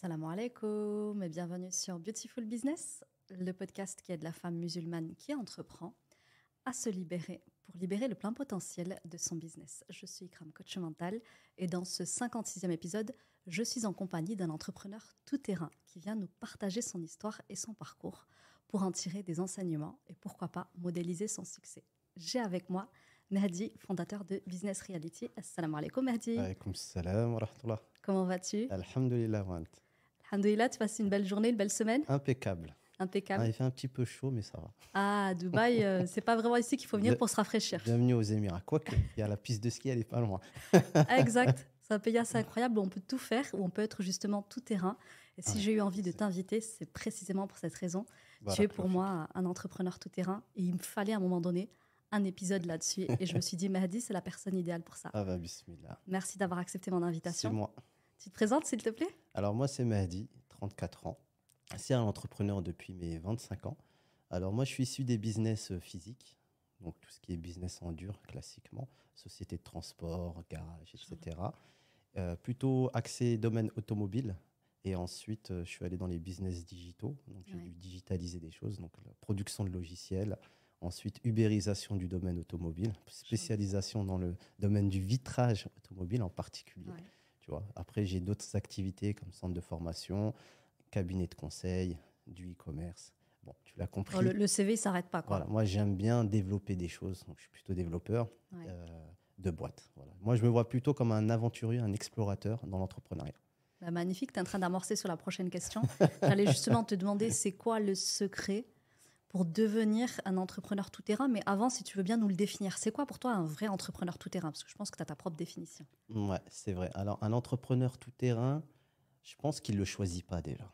Salam alaikum et bienvenue sur Beautiful Business, le podcast qui aide la femme musulmane qui entreprend à se libérer pour libérer le plein potentiel de son business. Je suis Ikram, coach mental, et dans ce 56e épisode, je suis en compagnie d'un entrepreneur tout-terrain qui vient nous partager son histoire et son parcours pour en tirer des enseignements et pourquoi pas modéliser son succès. J'ai avec moi Mehdi, fondateur de Business Reality. Assalamu alaikum Mehdi. alaikum salam wa rahmatullah. Comment vas-tu Alhamdulillah wa ant. Alhamdulillah, tu passes une belle journée, une belle semaine Impeccable. Impeccable. Ah, il fait un petit peu chaud, mais ça va. Ah, Dubaï, euh, c'est pas vraiment ici qu'il faut venir pour se rafraîchir. Bienvenue aux Émirats. Quoique, il y a la piste de ski, elle est pas loin. exact. C'est un pays assez incroyable où on peut tout faire, où on peut être justement tout terrain. Et si j'ai eu envie de t'inviter, c'est précisément pour cette raison. Bah, tu es pour moi un entrepreneur tout terrain et il me fallait à un moment donné un épisode là-dessus. Et je me suis dit, Mahdi, c'est la personne idéale pour ça. Ah bah, bismillah. Merci d'avoir accepté mon invitation. C'est moi. Tu te présentes, s'il te plaît Alors, moi, c'est Mahdi, 34 ans. C'est un entrepreneur depuis mes 25 ans. Alors, moi, je suis issu des business euh, physiques, donc tout ce qui est business en dur, classiquement, société de transport, garage, etc. Euh, plutôt axé domaine automobile. Et ensuite, euh, je suis allé dans les business digitaux. Donc, j'ai dû digitaliser des choses, donc la production de logiciels. Ensuite, ubérisation du domaine automobile, spécialisation dans le domaine du vitrage automobile en particulier. Après, j'ai d'autres activités comme centre de formation, cabinet de conseil, du e-commerce. Bon, tu l'as compris. le, CV, s'arrête pas. Quoi. moi, j'aime bien développer des choses. je suis plutôt développeur euh, de boîte. Moi, je me vois plutôt comme un aventurier, un explorateur dans l'entrepreneuriat. Bah, magnifique, tu es en train d'amorcer sur la prochaine question. J'allais justement te demander, c'est quoi le secret pour devenir un entrepreneur tout-terrain. Mais avant, si tu veux bien nous le définir, c'est quoi pour toi un vrai entrepreneur tout-terrain Parce que je pense que tu as ta propre définition. Ouais, c'est vrai. Alors, un entrepreneur tout-terrain, je pense qu'il ne le choisit pas déjà.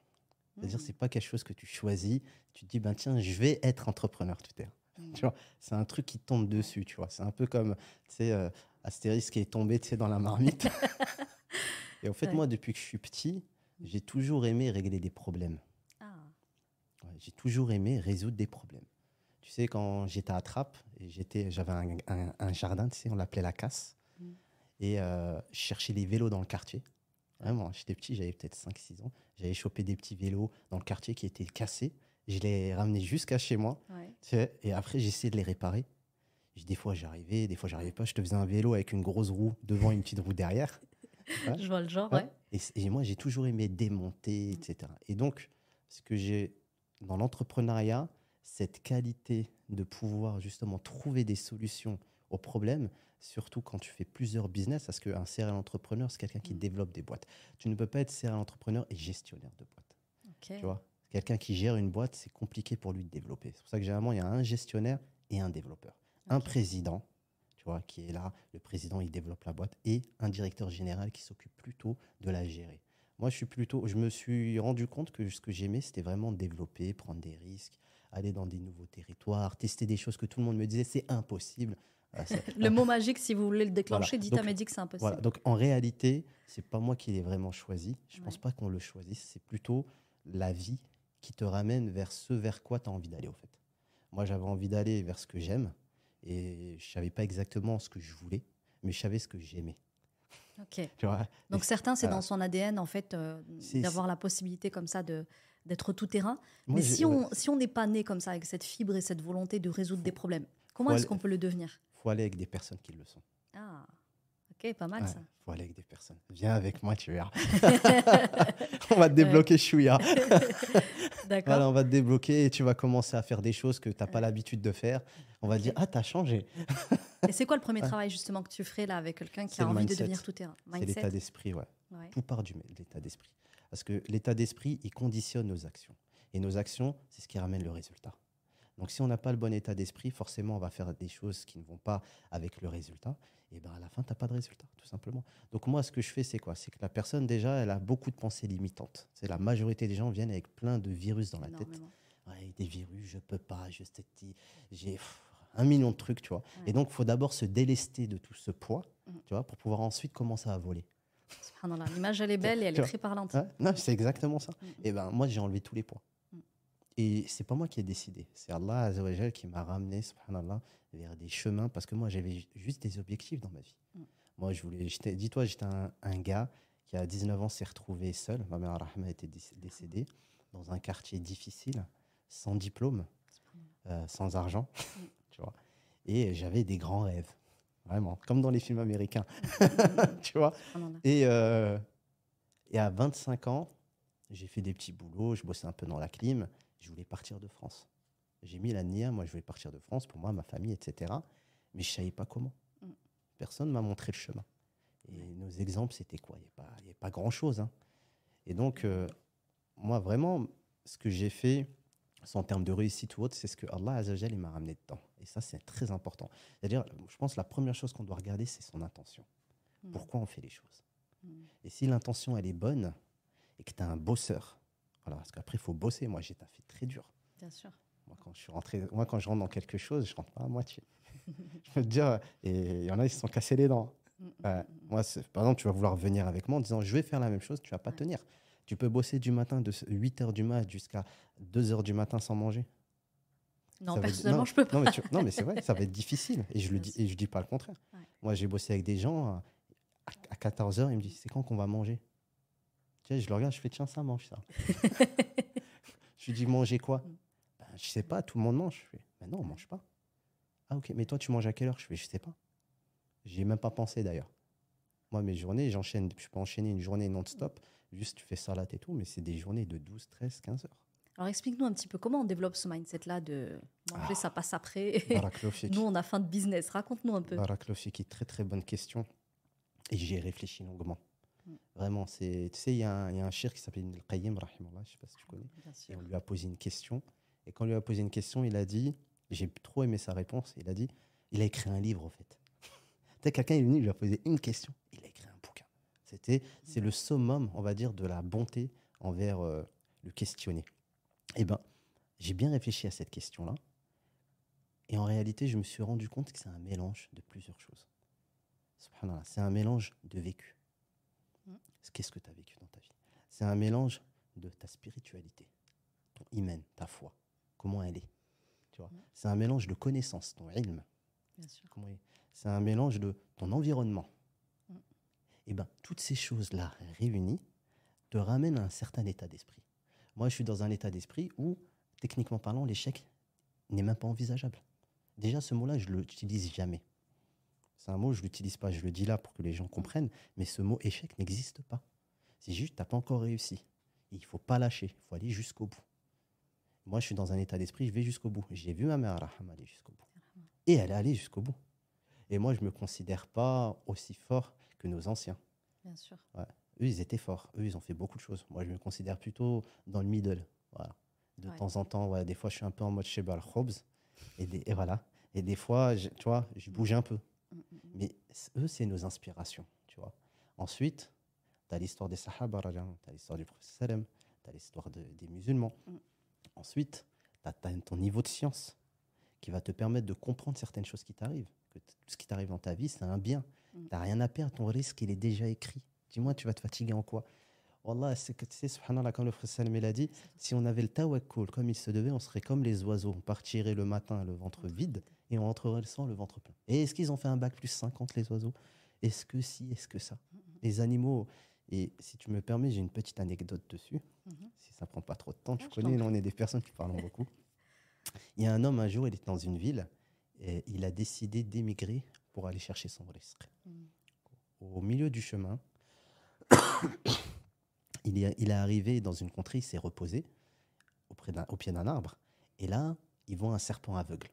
C'est-à-dire, hmm. ce n'est pas quelque chose que tu choisis. Tu te dis, ben, tiens, je vais être entrepreneur tout-terrain. Hmm. c'est un truc qui tombe dessus, tu vois. C'est un peu comme, tu sais, euh, Astéris qui est tombé, tu dans la marmite. Et en fait, moi, depuis que je suis petit, j'ai toujours aimé régler des problèmes j'ai toujours aimé résoudre des problèmes. Tu sais, quand j'étais à trappe j'étais, j'avais un, jardin, tu sais, on l'appelait la casse. Mm. Et euh, je cherchais les vélos dans le quartier. Vraiment, j'étais petit, j'avais peut-être 5-6 ans. J'avais chopé des petits vélos dans le quartier qui étaient cassés. Je les ramenais jusqu'à chez moi. Tu sais, et après, j'essayais de les réparer. Des fois, j'arrivais, des fois, j'arrivais pas. Je te faisais un vélo avec une grosse roue devant et une petite roue derrière. Je vois le genre, ouais. et, moi, j'ai toujours aimé démonter, mm. etc. Et donc, ce que j'ai dans l'entrepreneuriat, cette qualité de pouvoir justement trouver des solutions aux problèmes, surtout quand tu fais plusieurs business, parce qu'un serial entrepreneur, c'est quelqu'un qui mm. développe des boîtes. Tu ne peux pas être serial entrepreneur et gestionnaire de boîtes. Quelqu'un qui gère une boîte, c'est compliqué pour lui de développer. C'est pour ça que généralement, il y a un gestionnaire et un développeur. Un président, tu vois, qui est là, le président, il développe la boîte, et un directeur général qui s'occupe plutôt de la gérer. Moi, je suis plutôt, je me suis rendu compte que ce que j'aimais, c'était vraiment développer, prendre des risques, aller dans des nouveaux territoires, tester des choses que tout le monde me disait c'est impossible. Ah, ah. le mot magique, si vous voulez le déclencher, dites à Médic, que c'est impossible. Donc en réalité, c'est pas moi qui l'ai vraiment choisi. Je ne pense pas qu'on le choisisse. C'est plutôt la vie qui te ramène vers ce vers quoi tu as envie d'aller, au fait. Moi, j'avais envie d'aller vers ce que j'aime et je savais pas exactement ce que je voulais, mais je savais ce que j'aimais. Donc certains, c'est dans son ADN, en fait, euh, d'avoir la possibilité comme ça de d'être tout terrain. Mais si on si on n'est pas né comme ça avec cette fibre et cette volonté de résoudre des problèmes, comment est-ce qu'on peut le devenir Faut aller avec des personnes qui le sont. Ah pas mal ça. Faut aller avec des personnes. Viens avec moi, tu verras. on va te débloquer, Chouïa. D'accord. on va te débloquer et tu vas commencer à faire des choses que tu n'as pas l'habitude de faire. On va te dire, ah, tu as changé. et c'est quoi le premier travail justement que tu ferais là avec quelqu'un qui a envie de devenir tout terrain C'est l'état d'esprit, ouais. ouais. Tout part l'état d'esprit. Parce que l'état d'esprit, il conditionne nos actions. Et nos actions, c'est ce qui ramène le résultat. Donc si on n'a pas le bon état d'esprit, forcément, on va faire des choses qui ne vont pas avec le résultat. Et bien, à la fin, tu n'as pas de résultat, tout simplement. Donc moi, ce que je fais, c'est quoi C'est que la personne, déjà, elle a beaucoup de pensées limitantes. C'est la majorité des gens viennent avec plein de virus dans la tête. des virus, je peux pas, je j'ai un million de trucs, tu vois. Et donc, il faut d'abord se délester de tout ce poids, mm. tu vois, pour pouvoir ensuite commencer à voler. L'image, elle est belle et elle est très parlante. non, c'est exactement ça. Mm. Et ben moi, j'ai enlevé tous les poids. Et c'est pas moi qui ai décidé. C'est Allah Azawajal qui m'a ramené, subhanallah, vers des chemins parce que moi, j'avais juste des objectifs dans ma vie. Mm. Moi, je voulais. Dis-toi, j'étais un, gars qui, à 19 ans, s'est retrouvé seul. Ma mère Rahma était décédée dans un quartier difficile, sans diplôme, euh, sans argent, mm. tu vois. Et j'avais des grands rêves, vraiment, comme dans les films américains, mm. tu vois. Et, euh, et à 25 ans, j'ai fait des petits boulots, je bossais un peu dans la clim je voulais partir de France. J'ai mis la NIA, moi je voulais partir de France, pour moi, ma famille, etc. Mais je ne savais pas comment. Mm. Personne m'a montré le chemin. Et nos exemples, c'était quoi Il n'y a pas, pas grand-chose. Hein. Et donc, euh, moi, vraiment, ce que j'ai fait, en termes de réussite ou autre, c'est ce que Allah Azajal m'a ramené dedans. Et ça, c'est très important. C'est-à-dire, je pense que la première chose qu'on doit regarder, c'est son intention. Mm. Pourquoi on fait les choses mm. Et si l'intention, elle est bonne, et que tu as un bosseur, parce qu'après, il faut bosser. Moi, j'ai taffé très dur. Bien sûr. Moi, quand je, suis rentre dans quelque chose, je rentre pas à moitié. je veux te dire, et il y en a, ils se sont cassés les dents. Mm, mm, mm, moi, par exemple, tu vas vouloir venir avec moi en disant, je vais faire la même chose, tu vas pas tenir. Tu peux bosser du matin de 8 h du mat jusqu'à 2 h du matin sans manger. Non, personnellement, je peux pas. Non, mais, c'est vrai, ça va être difficile. Et je ne dis, et je dis pas le contraire. Moi, j'ai bossé avec des gens euh, à, à 14 h, ils me disent, c'est quand qu'on va manger Tiens, je le regarde, je fais tiens, ça mange ça. je lui dis mangez quoi ben, Je sais pas, tout le monde mange. Je fais ben non, on mange pas. Ah ok, mais toi tu manges à quelle heure Je fais je sais pas. n'y ai même pas pensé d'ailleurs. Moi, mes journées, j'enchaîne, je peux enchaîner une journée non-stop. Juste, tu fais salade et tout, mais c'est des journées de 12, 13, 15 heures. Alors explique-nous un petit peu comment on développe ce mindset-là de manger, ah. ça passe après. nous, on a faim de business. Raconte-nous un peu. est très très bonne question. Et j'y ai réfléchi longuement. Vraiment, tu sais, il y, a un shir qui s'appelle al-Qayyim, je ne sais pas si tu connais. on lui a posé une question. Et quand on lui a posé une question, il a dit, j'ai trop aimé sa réponse, il a dit, il a écrit un livre, en fait. quelqu'un est venu, il lui a posé une question, il a écrit un bouquin. C'était, c'est le summum, on va dire, de la bonté envers euh, le questionné. Eh bien, j'ai bien réfléchi à cette question-là. Et en réalité, je me suis rendu compte que c'est un mélange de plusieurs choses. C'est un mélange de vécu qu'est-ce que tu as vécu dans ta vie. C'est un mélange de ta spiritualité, ton hymen, ta foi, comment elle est. Tu C'est un mélange de connaissances, ton ilm. C'est un mélange de ton environnement. Et eh ben, toutes ces choses-là réunies te ramènent à un certain état d'esprit. Moi, je suis dans un état d'esprit où, techniquement parlant, l'échec n'est même pas envisageable. Déjà, ce mot-là, je ne l'utilise jamais. C'est un mot, je l'utilise pas, je le dis là pour que les gens comprennent, mais ce mot échec n'existe pas. C'est juste, tu n'as pas encore réussi. Il il faut pas lâcher, il faut aller jusqu'au bout. Moi, je suis dans un état d'esprit, je vais jusqu'au bout. J'ai vu ma mère Araham aller jusqu'au bout. Et elle est allée jusqu'au bout. Et moi, je ne me considère pas aussi fort que nos anciens. Bien sûr. Eux, ils étaient forts. Eux, ils ont fait beaucoup de choses. Moi, je me considère plutôt dans le middle. De temps en temps, des fois, je suis un peu en mode Shebal Hobbes. Et, et voilà. Et des fois, tu vois, je bouge un peu. Mm, mm, mm. Mais eux, c'est nos inspirations, tu vois. Ensuite, tu as l'histoire des Sahaba, tu as l'histoire du Prophète Salem, tu as l'histoire des musulmans. Ensuite, tu as, ton niveau de science qui va te permettre de comprendre certaines choses qui t'arrivent. Que tout ce qui t'arrive dans ta vie, c'est un bien. Tu n'as rien à perdre, ton risque, il est déjà écrit. Dis-moi, tu vas te fatiguer en quoi Wallah, c'est que tu subhanallah, le frère l'a dit, si on avait le tawakkul comme il se devait, on serait comme les oiseaux. On partirait le matin le ventre vide et on rentrerait le sang le ventre plein. Et est-ce qu'ils ont fait un bac plus 50, les oiseaux Est-ce que si, est-ce que ça Les animaux. Et si tu me permets, j'ai une petite anecdote dessus. Mhm. Si ça prend pas trop de temps, tu ah, connais, on est des personnes qui parlent beaucoup. Il y a un homme, un jour, il était dans une ville et il a décidé d'émigrer pour aller chercher son risque. Mhm. Au milieu du chemin, il est, arrivé dans une contrée, il s'est reposé au pied d'un arbre. Et là, il voit un serpent aveugle.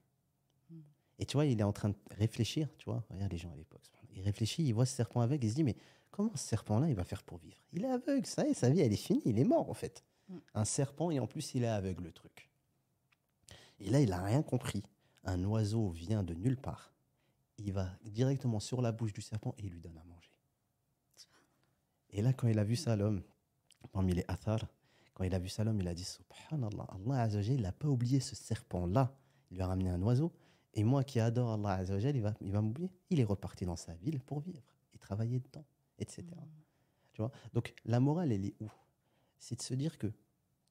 Hmm. Et tu vois, il est en train de réfléchir, tu vois. Regarde les gens à l'époque. Il réfléchit, il voit ce serpent aveugle, il se dit, mais comment ce serpent-là, il va faire pour vivre Il est aveugle, ça y sa vie, elle est finie, il est mort, en fait. Hmm. Un serpent, et en plus, il est aveugle, le truc. Et là, il n'a rien compris. Un oiseau vient de nulle part. Il va directement sur la bouche du serpent et il lui donne à manger. Et là, quand il a vu ça, l'homme, parmi les Athar, quand il a vu Salom, il a dit Subhanallah, Allah Azzajal, il n'a pas oublié ce serpent-là. Il lui a ramené un oiseau. Et moi qui adore Allah Azza il va, il va m'oublier. Il est reparti dans sa ville pour vivre. et travailler dedans, etc. Tu vois Donc la morale, elle est où C'est de se dire que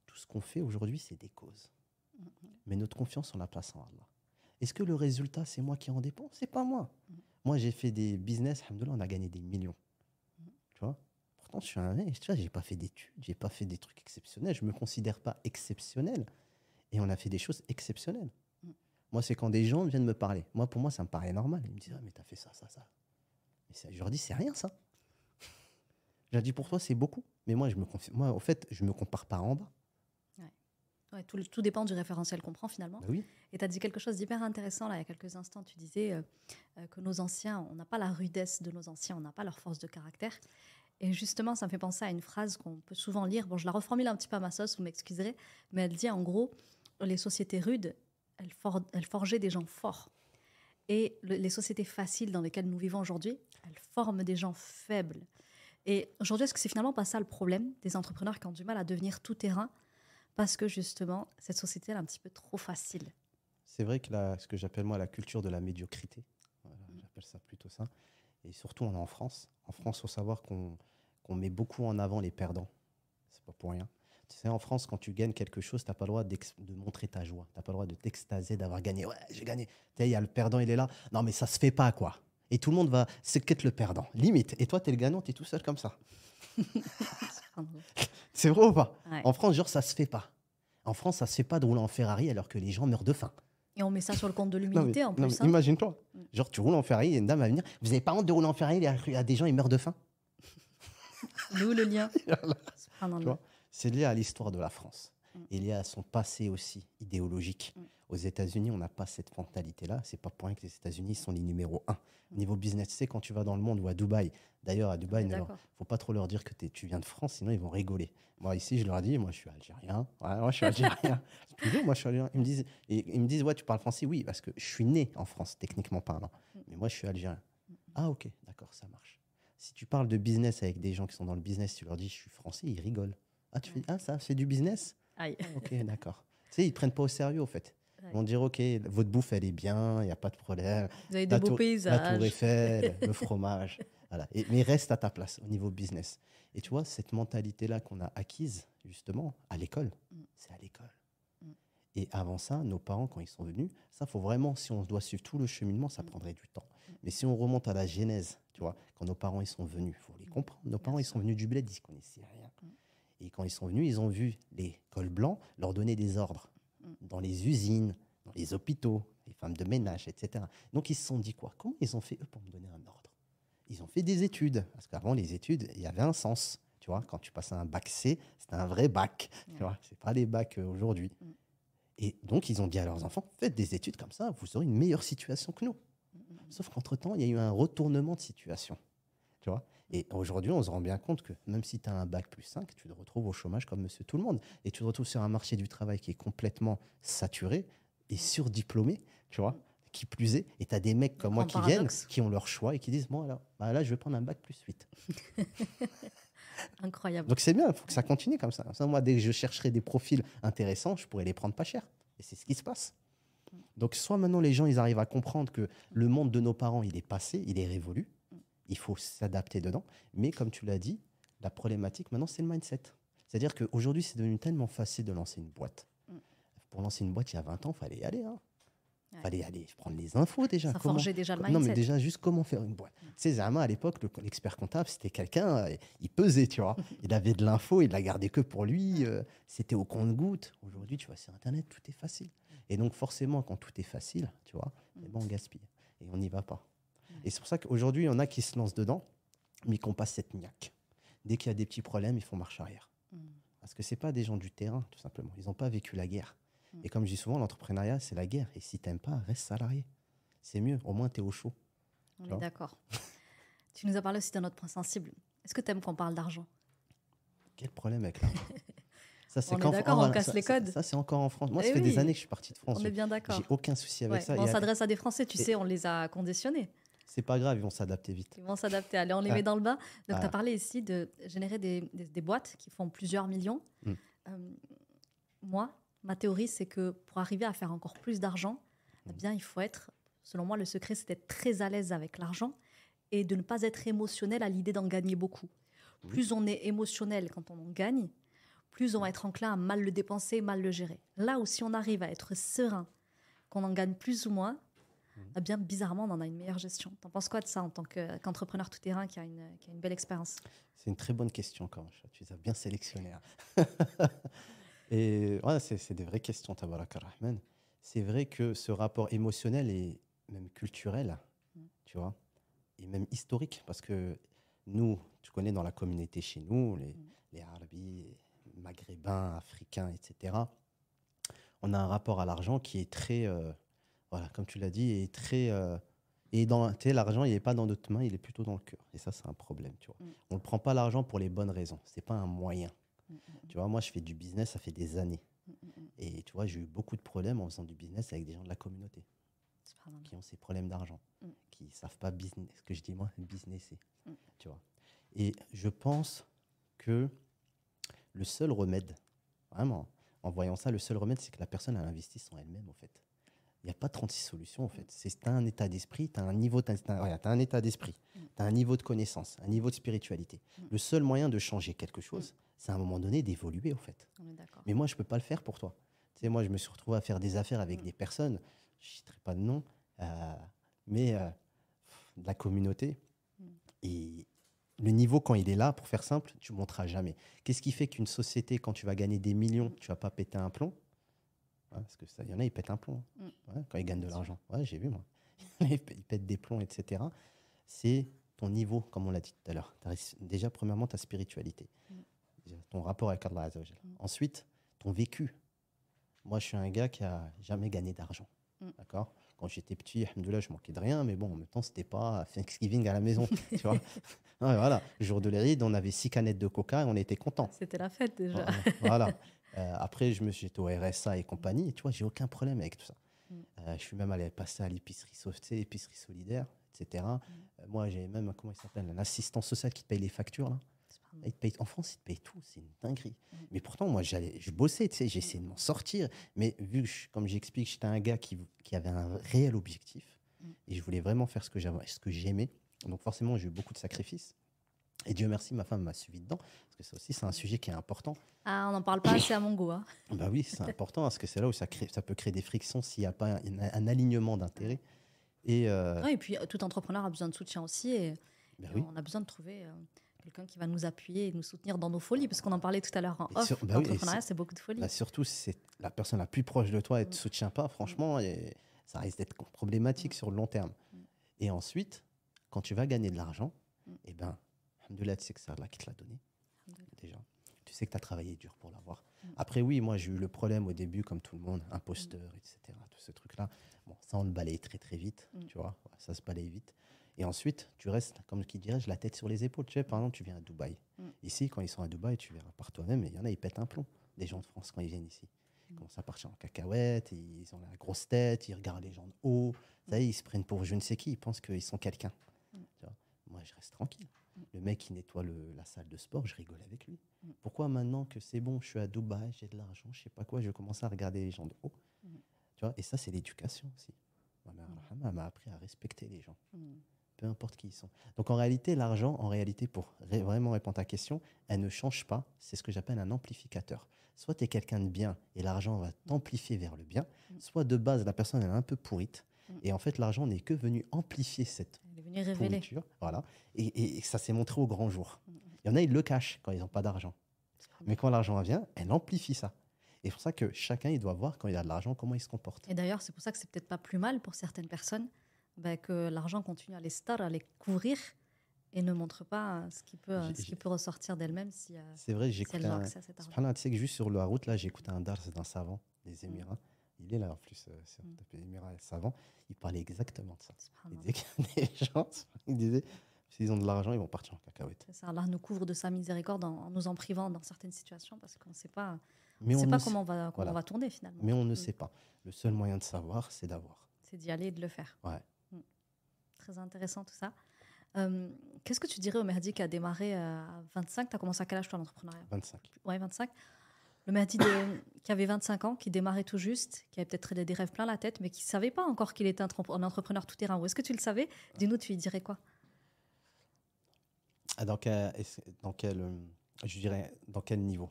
tout ce qu'on fait aujourd'hui, c'est des causes. Hmm. Mais notre confiance, on la place en Allah. Est-ce que le résultat, c'est moi qui en dépend C'est pas moi. Hmm. Moi, j'ai fait des business, on a gagné des millions je suis un mec, tu vois, j'ai pas fait d'études, j'ai pas fait des trucs exceptionnels, je me considère pas exceptionnel. Et on a fait des choses exceptionnelles. Mm. Moi, c'est quand des gens viennent me parler. Moi, pour moi, ça me paraît normal. Ils me disent, ah, mais t'as fait ça, ça, ça. je leur dis, c'est rien, ça. je dit dis, pour toi, c'est beaucoup. Mais moi, je me confie moi, au fait, je me compare pas en bas. tout, dépend du référentiel qu'on prend, finalement. Bah oui. Et tu as dit quelque chose d'hyper intéressant, là, il y a quelques instants. Tu disais euh, euh, que nos anciens, on n'a pas la rudesse de nos anciens, on n'a pas leur force de caractère. Et justement, ça me fait penser à une phrase qu'on peut souvent lire. Bon, je la reformule un petit peu à ma sauce, vous m'excuserez, mais elle dit en gros les sociétés rudes, elles, forgeaient des gens forts. Et les sociétés faciles dans lesquelles nous vivons aujourd'hui, elles forment des gens faibles. Et aujourd'hui, est-ce que c'est finalement pas ça le problème des entrepreneurs qui ont du mal à devenir tout terrain parce que justement, cette société elle est un petit peu trop facile C'est vrai que ce que j'appelle moi la culture de la médiocrité, mm. j'appelle ça plutôt ça. Et surtout, on est en France. En France, il faut savoir qu'on on met beaucoup en avant les perdants. C'est pas pour rien. Tu sais, en France, quand tu gagnes quelque chose, t'as pas le droit de montrer ta joie. T'as pas le droit de t'extaser d'avoir gagné. Ouais, j'ai gagné. Tu sais, il y a le perdant, il est là. Non, mais ça se fait pas, quoi. Et tout le monde va quitter le perdant, limite. Et toi, tu es le gagnant, tu es tout seul comme ça. c'est vrai ou pas En France, genre, ça se fait pas. En France, ça se fait pas de rouler en Ferrari alors que les gens meurent de faim. Et on met ça sur le compte de l'humilité en plus. Hein. Imagine-toi. Genre, tu roules en Ferrari, il y une dame à venir. Vous n'avez pas honte de rouler en Ferrari, il y, a des gens, ils meurent de faim. D'où le lien. C'est lié à l'histoire de la France. Mm. il y a son passé aussi idéologique. Mm. Aux États-Unis, on n'a pas cette mentalité-là. C'est pas pour rien que les États-Unis sont les numéro un. Mm. niveau business, c'est quand tu vas dans le monde ou à Dubaï. D'ailleurs, à Dubaï, il ne faut pas trop leur dire que tu viens de France, sinon ils vont rigoler. Moi, ici, je leur ai dit, moi, je suis algérien. moi, je suis algérien. moi, je suis algérien. Ils me disent, ils me disent, ouais, tu parles français. Oui, parce que je suis né en France, techniquement parlant. Mais moi, je suis algérien. Ah, ok, d'accord, ça marche. Si tu parles de business avec des gens qui sont dans le business, tu leur dis je suis français, ils rigolent. Ah, tu ah, ça, c'est du business ah, ok, d'accord. Tu sais, ils ne prennent pas au sérieux, en fait. Ils vont dire, OK, votre bouffe, elle est bien, il n'y a pas de problème. Vous avez de beaux paysages. La tour Eiffel, le fromage. mais reste à ta place au niveau business. Et tu vois, cette mentalité-là qu'on a acquise, justement, à l'école, mm. c'est à l'école. Mm. Et avant ça, nos parents, quand ils sont venus, ça faut vraiment, si on doit suivre tout le cheminement, ça mm. prendrait du temps. Mais si on remonte à la genèse, tu vois, quand nos parents ils sont venus, faut les comprendre. Nos parents ils sont venus du bled, ils ne connaissaient rien. Mm. Et quand ils sont venus, ils ont vu les cols blancs leur donner des ordres mm. dans les usines, dans les hôpitaux, les femmes de ménage, etc. Donc ils se sont dit quoi Comment ils ont fait eux pour me donner un ordre Ils ont fait des études, parce qu'avant les études, il y avait un sens. Tu vois, quand tu passais un bac C, c'était un vrai bac. Ce Tu vois, c'est pas les bacs euh, aujourd'hui. Mm. Et donc ils ont dit à leurs enfants faites des études comme ça, vous aurez une meilleure situation que nous. Sauf qu'entre-temps, il y a eu un retournement de situation. Tu vois et aujourd'hui, on se rend bien compte que même si tu as un bac plus 5, tu te retrouves au chômage comme monsieur tout le monde. Et tu te retrouves sur un marché du travail qui est complètement saturé et surdiplômé, tu vois qui plus est, et tu as des mecs comme moi qui viennent, qui ont leur choix et qui disent, moi, alors, bah là, je vais prendre un bac plus 8. Incroyable. Donc c'est bien, il faut que ça continue comme ça. Moi, dès que je chercherai des profils intéressants, je pourrais les prendre pas cher. Et c'est ce qui se passe. Donc soit maintenant les gens, ils arrivent à comprendre que le monde de nos parents, il est passé, il est révolu, il faut s'adapter dedans. Mais comme tu l'as dit, la problématique maintenant, c'est le mindset. C'est-à-dire qu'aujourd'hui, c'est devenu tellement facile de lancer une boîte. Pour lancer une boîte, il y a 20 ans, il fallait y aller. Hein. Fallait aller prendre les infos déjà. Ça forgeait déjà le mindset. Non, mais déjà, juste comment faire une boîte. Tu mm. sais, à l'époque, l'expert comptable, c'était quelqu'un, euh, il pesait, tu vois. Il avait de l'info, il la gardait que pour lui. Euh, c'était au compte-goutte. Aujourd'hui, tu vois, sur Internet, tout est facile. Et donc, forcément, quand tout est facile, tu vois, eh ben, on mm. gaspille et on n'y va pas. Et c'est pour ça qu'aujourd'hui, il y en a qui se lancent dedans, mais qu'on passe cette niaque. Dès qu'il y a des petits problèmes, ils font marche arrière. Mm. Parce que ce pas des gens du terrain, tout simplement. Ils n'ont pas vécu la guerre. Mm. Et comme je dis souvent, l'entrepreneuriat, c'est la guerre. Et si tu n'aimes pas, reste salarié. C'est mieux. Au moins, tu es au chaud. On est d'accord. tu nous as parlé aussi d'un autre point sensible. Est-ce que tu aimes qu'on parle d'argent Quel problème avec l'argent Ça, c'est d'accord, oh, on casse les codes. Ça, c'est encore en France. Moi, eh ça fait des années que je suis parti de France. On est bien d'accord. J'ai aucun souci avec ça. on s'adresse à... des Français, tu sais, on les a conditionnés. C'est pas grave, ils vont s'adapter vite. Ils vont s'adapter. Allez, on les ah. met dans le bain. Donc, tu as ah. parlé ici de générer des, boîtes qui font plusieurs millions. Hmm. Euh, moi, ma théorie, c'est que pour arriver à faire encore plus d'argent, eh hmm. bien, il faut être, selon moi, le secret, c'est d'être très à l'aise avec l'argent et de ne pas être émotionnel à l'idée d'en gagner beaucoup. Plus on est émotionnel quand on en gagne, plus on va être enclin à mal le dépenser, mal le gérer. Là où si on arrive à être serein, qu'on en gagne plus ou moins, mhm. eh bien bizarrement, on en a une meilleure gestion. T'en penses quoi de ça en tant qu'entrepreneur tout-terrain qui, a une belle expérience C'est une très bonne question, quand même. Tu as bien sélectionné. Hein. Et ouais, c'est des vraies questions, Tabarak Rahman. C'est vrai que ce rapport émotionnel et même culturel, mm. tu vois, et même historique, parce que nous, tu connais dans la communauté chez nous, les, mm. les Arabes, maghrébins, africains, etc., on a un rapport à l'argent qui est très, euh, voilà, comme tu l'as dit, est très. Euh, et dans l'argent, il n'est pas dans notre main, il est plutôt dans le cœur. Et ça, c'est un problème, tu vois. Mm. On ne prend pas l'argent pour les bonnes raisons. C'est pas un moyen. Mm, mm, tu vois, moi, je fais du business, ça fait des années. Et tu vois, j'ai eu beaucoup de problèmes en faisant du business avec des gens de la communauté qui ont ces problèmes d'argent, qui ne savent pas business, ce que je dis moi, businesser, tu vois. Et je pense que le seul remède, vraiment, en voyant ça, le seul remède, c'est que la personne, elle investisse en elle-même, en fait. Il n'y a pas 36 solutions, en fait. C'est un état d'esprit, tu as un niveau, état d'esprit, tu as un niveau de connaissance, un niveau de spiritualité. Mm. Le seul moyen de changer quelque chose, c'est à un moment donné d'évoluer, en fait. Mais moi, je ne peux pas le faire pour toi. Tu sais, moi, je me suis retrouvé à faire des affaires avec mm. des personnes, je ne citerai pas de nom, euh, mais euh, de la communauté. Mm. Et, le niveau, quand il est là, pour faire simple, tu ne montreras jamais. Qu'est-ce qui fait qu'une société, quand tu vas gagner des millions, tu ne vas pas péter un plomb Parce que ça, il y en a, ils pètent un plomb. Hein. Mm. quand ils gagnent de l'argent. Ouais, j'ai vu, moi. ils pètent des plombs, etc. C'est ton niveau, comme on l'a dit tout à l'heure. Déjà, premièrement, ta spiritualité. Mm. ton rapport avec Allah mm. Ensuite, ton vécu. Moi, je suis un gars qui a jamais gagné d'argent. D'accord quand j'étais petit, je manquais de rien, mais bon, en même temps, c'était pas Thanksgiving à la maison, voilà, jour de l'éride, on avait six canettes de coca et on était content. C'était la fête déjà. voilà. Euh, après, je me suis au RSA et compagnie, et tu vois, j'ai aucun problème avec tout ça. Mm. Euh, je suis même allé passer à l'épicerie l'épicerie solidaire, etc. Mm. Euh, moi, j'ai même, comment s'appelle, un assistant social qui paye les factures, là en France, ils te payent tout, c'est une dinguerie. Mm. Mais pourtant, moi, j'allais, je bossais, tu sais, j'essayais de mm. m'en sortir. Mais vu que, comme j'explique, j'étais un gars qui, qui, avait un réel objectif mm. et je voulais vraiment faire ce que j'avais, ce que j'aimais. Donc forcément, j'ai eu beaucoup de sacrifices. Et Dieu merci, ma femme m'a suivi dedans, parce que ça aussi, c'est un sujet qui est important. Ah, on n'en parle pas assez à mon goût. Hein. Bah oui, c'est important, parce que c'est là où ça, crée, ça peut créer des frictions s'il n'y a pas un, alignement d'intérêts. Et, euh, et puis, euh, tout entrepreneur a besoin de soutien aussi, et, bah on a besoin de trouver... Euh, quelqu'un qui va nous appuyer et nous soutenir dans nos folies, parce qu'on en parlait tout à l'heure en off. Bah c'est beaucoup de folies. Bah, surtout, c'est la personne la plus proche de toi et ne te mm. soutient pas, franchement, mm. et ça risque d'être problématique mm. sur le long terme. Et ensuite, quand tu vas gagner de l'argent, et eh ben, Alhamdoulilah, tu sais que c'est là qui te l'a donné. Déjà, tu sais que tu as travaillé dur pour l'avoir. Après, oui, moi, j'ai eu le problème au début, comme tout le monde, imposteur, etc., tout ce truc-là. Bon, ça, on le balaye très, très vite, tu vois, ça se balaye vite. Et ensuite, tu restes, comme qui dirais-je, la tête sur les épaules. Tu sais, par exemple, tu viens à Dubaï. Mm. Ici, quand ils sont à Dubaï, tu verras par toi-même, il y en a, ils pètent un plomb. les gens de France, quand ils viennent ici, ils mm. commencent à partir en cacahuète, ils ont la grosse tête, ils regardent les gens de haut. Mm. Ça savez, ils se prennent pour je ne sais qui, ils pensent qu'ils sont quelqu'un. Moi, je reste tranquille. Le mec qui nettoie la salle de sport, je rigole avec lui. Pourquoi maintenant que c'est bon, je suis à Dubaï, j'ai de l'argent, je ne sais pas quoi, je commence à regarder les gens de haut. Tu vois, et ça, c'est l'éducation aussi. Ma mère m'a appris à respecter les gens peu importe qui ils sont. Donc en réalité, l'argent, en réalité, pour vraiment répondre à ta question, elle ne change pas. C'est ce que j'appelle un amplificateur. Soit tu es quelqu'un de bien et l'argent va t'amplifier vers le bien, mm. soit de base, la personne elle est un peu pourrite. Mm. Et en fait, l'argent n'est que venu amplifier cette pourriture. Voilà. Et, ça s'est montré au grand jour. Mm, il y en a, ils le cachent quand ils n'ont pas d'argent. Mais quand l'argent vient, elle amplifie ça. Et c'est pour ça que chacun, il doit voir quand il a de l'argent, comment il se comporte. Et d'ailleurs, c'est pour ça que c'est peut-être pas plus mal pour certaines personnes bah, que l'argent continue à les star, à les couvrir et ne montre pas ce qui peut, ce qui peut ressortir d'elle-même si euh, C'est vrai, j'écoute si un... tu sais que juste sur la route, là, écouté un dars d'un savant des mm. Émirats. Il est là en plus, si euh, sur mm. Émirats, savant. Il parlait exactement de ça. Il disait gens, il disait, s'ils ont de l'argent, ils vont partir en cacahuète. Ça, Allah nous couvre de sa miséricorde en, nous en privant dans certaines situations parce qu'on ne sait pas, sait pas comment, On va, on va tourner finalement. Mais on ne mm. sait pas. Le seul moyen de savoir, c'est d'avoir. C'est d'y aller et de le faire. Ouais très intéressant tout ça. Euh, qu'est-ce que tu dirais au Merdi qui a démarré à 25 Tu as commencé à quel âge toi l'entrepreneuriat 25. Ouais, 25. Le Merdi qui avait 25 ans, qui démarrait tout juste, qui avait peut-être des rêves plein la tête, mais qui ne savait pas encore qu'il était un, entrepreneur tout terrain. Ou est-ce que tu le savais Dis-nous, tu lui dirais quoi ah, dans, quel, euh, je dirais, dans quel niveau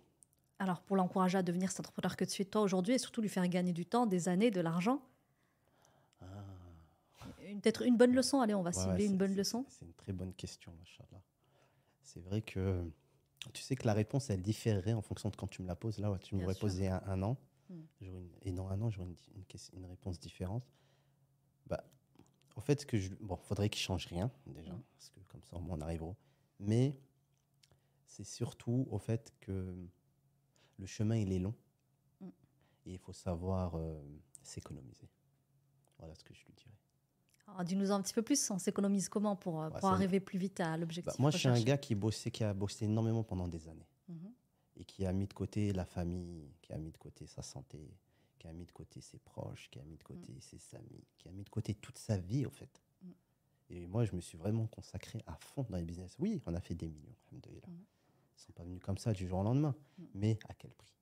Alors, pour l'encourager à devenir cet entrepreneur que tu es toi aujourd'hui et surtout lui faire gagner du temps, des années, de l'argent peut-être une bonne leçon. Allez, on va cibler une bonne leçon. C'est une très bonne question, Inch'Allah. C'est vrai que tu sais que la réponse, elle différerait en fonction de quand tu me la poses. Là, tu m'aurais posé un, un an. Hmm. et dans un an, j'aurais une, réponse différente. Bah, en fait, que je, bon, faudrait qu'il change rien déjà, hmm. parce que comme ça, au moins, on arrivera. Mais c'est surtout au fait que le chemin, il est long. Hmm. Et il faut savoir euh, s'économiser. Voilà ce que je lui dirais. Dis-nous un petit peu plus, on s'économise comment pour, euh, bah, pour arriver plus vite à l'objectif bah, Moi, je suis un gars qui, qui a bossé énormément pendant des années mhm. et qui a mis de côté la famille, qui a mis de côté sa santé, qui a mis de côté ses proches, qui a mis de mhm. côté ses amis, qui a mis de côté toute sa vie, au fait. Mhm. Et moi, je me suis vraiment consacré à fond dans les business. Oui, on a fait des millions, Ils ne sont pas venus comme ça du jour au lendemain, mais à quel prix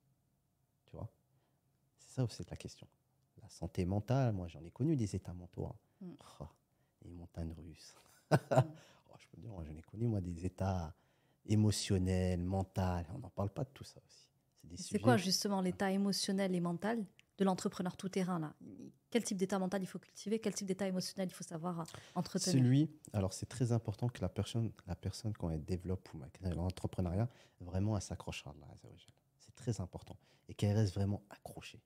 Tu vois C'est ça aussi la question. La santé mentale, moi, j'en ai connu des états mentaux. Hein. Mm. Oh, les montagnes russes. Mm. Oh, je peux dire, moi, je n'ai connu, moi, des états émotionnels, mentaux. On n'en parle pas de tout ça aussi. C'est quoi, justement, l'état émotionnel et mental de l'entrepreneur tout-terrain là Quel type d'état mental il faut cultiver Quel type d'état émotionnel il faut savoir entretenir Celui, alors c'est très important que la personne, la personne quand elle développe ou l'entrepreneuriat, vraiment elle s'accroche à Allah. C'est très important et qu'elle reste vraiment accrochée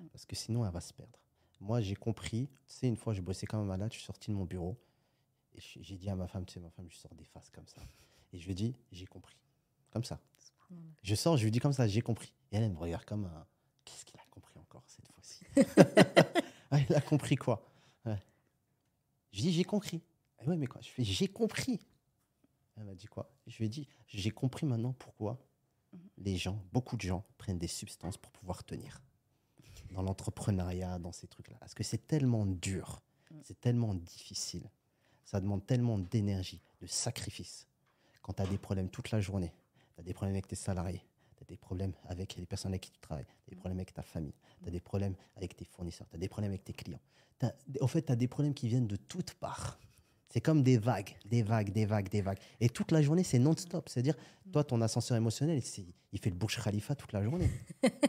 mm. parce que sinon elle va se perdre moi, j'ai compris. Tu sais, une fois, je bossais comme un malade, je suis sorti de mon bureau. Et j'ai dit à ma femme, tu sais, ma femme, je sors des faces comme ça. Et je lui dis, j'ai compris. Comme ça. Je sors, je lui dis comme ça, j'ai compris. Et elle, me regarde comme un. Qu'est-ce qu'il a compris encore cette fois-ci Il ah, a compris quoi ouais. Je dis, j'ai compris. Elle, ah ouais, mais quoi j'ai compris. Elle m'a dit quoi Je lui ai dit, j'ai compris maintenant pourquoi mhm. les gens, beaucoup de gens, prennent des substances pour pouvoir tenir dans l'entrepreneuriat, dans ces trucs-là. Parce que c'est tellement dur, mm. c'est tellement difficile, ça demande tellement d'énergie, de sacrifice. Quand tu as des problèmes toute la journée, tu as des problèmes avec tes salariés, tu as des problèmes avec les personnes avec qui tu travailles, tu as des problèmes avec ta famille, tu as des problèmes avec tes fournisseurs, tu as des problèmes avec tes clients. En fait, tu as des problèmes qui viennent de toutes parts. C'est comme des vagues, des vagues, des vagues, des vagues. Et toute la journée, c'est non-stop. C'est-à-dire, toi, ton ascenseur émotionnel, il fait le Burj Khalifa toute la journée.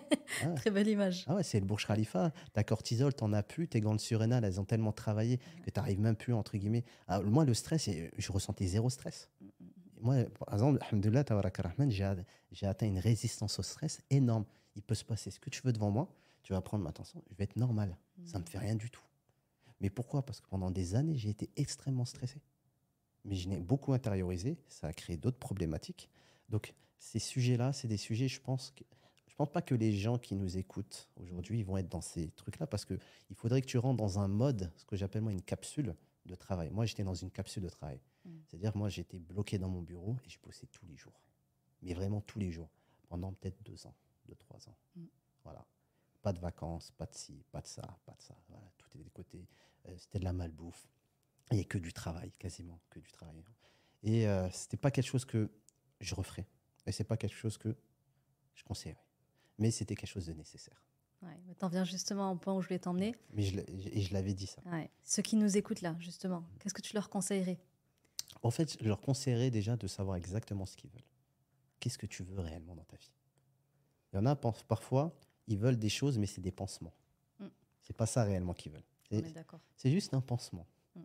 Ah Très belle image. Ah ouais, c'est le Burj Khalifa. Ta cortisol, t'en as plus. Tes glandes surrénales, elles ont tellement travaillé que t'arrives même plus, entre guillemets. au ah, moi, le stress, je ressentais zéro stress. Moi, par exemple, Alhamdulillah, j'ai atteint une résistance au stress énorme. Il peut se passer ce que tu veux devant moi. Tu vas prendre ma attention, je vais être normal. Ça ne me fait rien du tout. Mais pourquoi Parce que pendant des années, j'ai été extrêmement stressé. Mais je n'ai beaucoup intériorisé, ça a créé d'autres problématiques. Donc ces sujets-là, c'est des sujets, je pense, que, je pense pas que les gens qui nous écoutent aujourd'hui vont être dans ces trucs-là, parce que il faudrait que tu rentres dans un mode, ce que j'appelle moi une capsule de travail. Moi, j'étais dans une capsule de travail. Mm. C'est-à-dire, moi, j'étais bloqué dans mon bureau et je bossais tous les jours. Mais vraiment tous les jours. Pendant peut-être deux ans, deux, trois ans. Mm. Voilà. Pas de vacances, pas de ci, pas de ça, pas de ça. tout est des côtés. c'était de la malbouffe. Il n'y a que du travail, quasiment, que du travail. Et ce euh, c'était pas quelque chose que je referais. Et n'est pas quelque chose que je conseillerais. Mais c'était quelque chose de nécessaire. Ouais, t'en viens justement au point où je voulais t'emmener. Mais je, et je l'avais dit ça. Ceux qui nous écoutent là, justement, mm. qu'est-ce que tu leur conseillerais En fait, je leur conseillerais déjà de savoir exactement ce qu'ils veulent. Qu'est-ce que tu veux réellement dans ta vie Il y en a parfois, ils veulent des choses, mais c'est des pansements. Ce mm. C'est pas ça réellement qu'ils veulent. C'est juste un pansement. Mm.